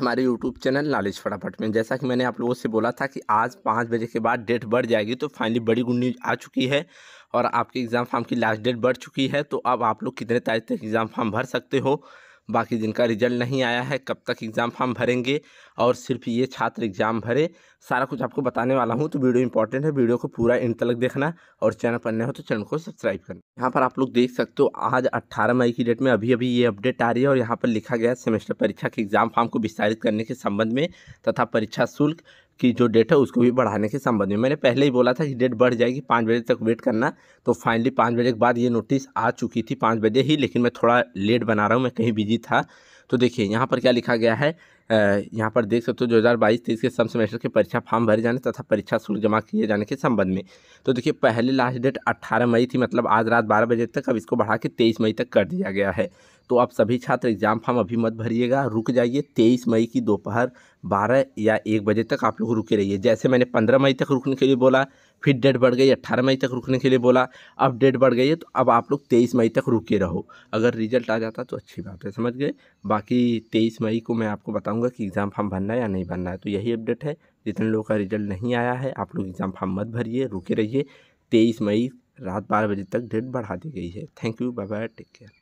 हमारे YouTube channel knowledge फटाफट में जैसा कि मैंने आप लोगों से बोला था कि आज पाँच बजे के बाद डेट बढ़ जाएगी तो फाइनली बड़ी गुड न्यूज आ चुकी है और आपके एग्ज़ाम फॉर्म की लास्ट डेट बढ़ चुकी है तो अब आप लोग कितने तारीख तक एग्ज़ाम फॉर्म भर सकते हो बाकी जिनका रिजल्ट नहीं आया है कब तक एग्ज़ाम फॉर्म भरेंगे और सिर्फ ये छात्र एग्ज़ाम भरे सारा कुछ आपको बताने वाला हूँ तो वीडियो इंपॉर्टेंट है वीडियो को पूरा इन तक देखना और चैनल पर नए हो तो चैनल को सब्सक्राइब करना यहाँ पर आप लोग देख सकते हो आज अट्ठारह मई की डेट में अभी अभी ये अपडेट आ रही है और यहाँ पर लिखा गया सेमेस्टर परीक्षा के एग्ज़ाम फॉर्म को विस्तारित करने के संबंध में तथा परीक्षा शुल्क की जो डेट है उसको भी बढ़ाने के संबंध में मैंने पहले ही बोला था कि डेट बढ़ जाएगी पाँच बजे तक वेट करना तो फाइनली पाँच बजे के बाद ये नोटिस आ चुकी थी पाँच बजे ही लेकिन मैं थोड़ा लेट बना रहा हूँ मैं कहीं बिजी था तो देखिए यहाँ पर क्या लिखा गया है यहाँ पर देख सकते हो दो हज़ार बाईस तेईस के सम सेमेस्टर के परीक्षा फॉर्म भरे जाने तथा परीक्षा शुल्क जमा किए जाने के संबंध में तो देखिए पहले लास्ट डेट अट्ठारह मई थी मतलब आज रात बारह बजे तक अब इसको बढ़ा के तेईस मई तक कर दिया गया है तो आप सभी छात्र एग्ज़ाम फॉर्म अभी मत भरिएगा रुक जाइए तेईस मई की दोपहर बारह या एक बजे तक आप लोग रुके रहिए जैसे मैंने पंद्रह मई तक रुकने के लिए बोला फिर डेट बढ़ गई अट्ठारह मई तक रुकने के लिए बोला अब डेट बढ़ गई है तो अब आप लोग तेईस मई तक रुके रहो अगर रिजल्ट आ जाता तो अच्छी बात है समझ गए बाकी तेईस मई को मैं आपको बताऊँगा कि एग्ज़ाम फॉर्म भरना है या नहीं भरना है तो यही अपडेट है जितने लोगों का रिजल्ट नहीं आया है आप लोग एग्ज़ाम फॉर्म मत भरिए रुके रहिए तेईस मई रात बारह बजे तक डेट बढ़ा दी गई है thank you bye bye take care